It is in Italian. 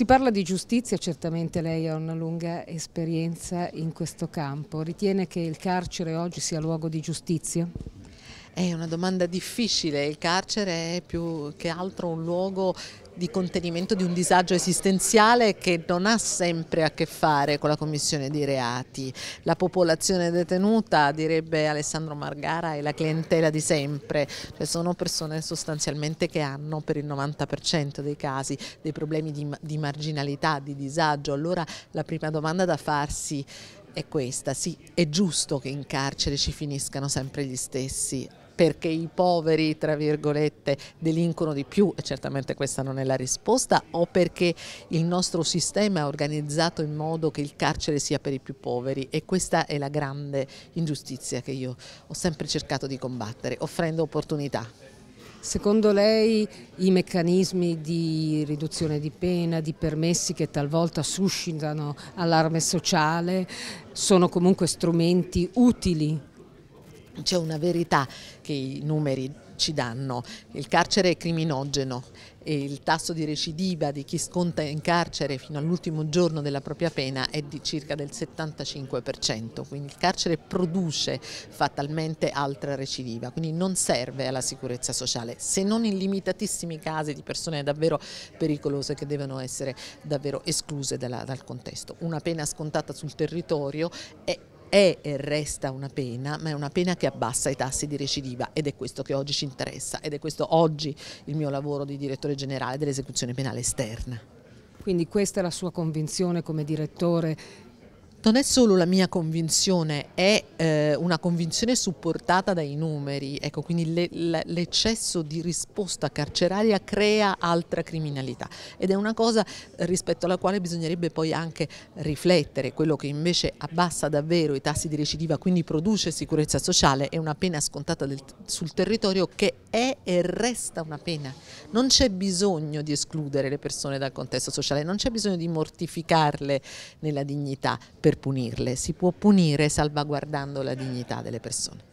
Si parla di giustizia, certamente lei ha una lunga esperienza in questo campo. Ritiene che il carcere oggi sia luogo di giustizia? È una domanda difficile, il carcere è più che altro un luogo di contenimento di un disagio esistenziale che non ha sempre a che fare con la commissione di reati. La popolazione detenuta, direbbe Alessandro Margara, è la clientela di sempre, cioè sono persone sostanzialmente che hanno per il 90% dei casi dei problemi di, di marginalità, di disagio. Allora la prima domanda da farsi è questa, sì, è giusto che in carcere ci finiscano sempre gli stessi, perché i poveri, tra virgolette, delinquono di più, e certamente questa non è la risposta, o perché il nostro sistema è organizzato in modo che il carcere sia per i più poveri e questa è la grande ingiustizia che io ho sempre cercato di combattere, offrendo opportunità. Secondo lei i meccanismi di riduzione di pena, di permessi che talvolta suscitano allarme sociale sono comunque strumenti utili c'è una verità che i numeri ci danno, il carcere è criminogeno e il tasso di recidiva di chi sconta in carcere fino all'ultimo giorno della propria pena è di circa del 75%, quindi il carcere produce fatalmente altra recidiva, quindi non serve alla sicurezza sociale, se non in limitatissimi casi di persone davvero pericolose che devono essere davvero escluse dalla, dal contesto. Una pena scontata sul territorio è è e resta una pena, ma è una pena che abbassa i tassi di recidiva ed è questo che oggi ci interessa ed è questo oggi il mio lavoro di direttore generale dell'esecuzione penale esterna. Quindi questa è la sua convinzione come direttore non è solo la mia convinzione, è eh, una convinzione supportata dai numeri, ecco, quindi l'eccesso di risposta carceraria crea altra criminalità ed è una cosa rispetto alla quale bisognerebbe poi anche riflettere, quello che invece abbassa davvero i tassi di recidiva, quindi produce sicurezza sociale, è una pena scontata del, sul territorio che è e resta una pena, non c'è bisogno di escludere le persone dal contesto sociale, non c'è bisogno di mortificarle nella dignità. Per per punirle, si può punire salvaguardando la dignità delle persone.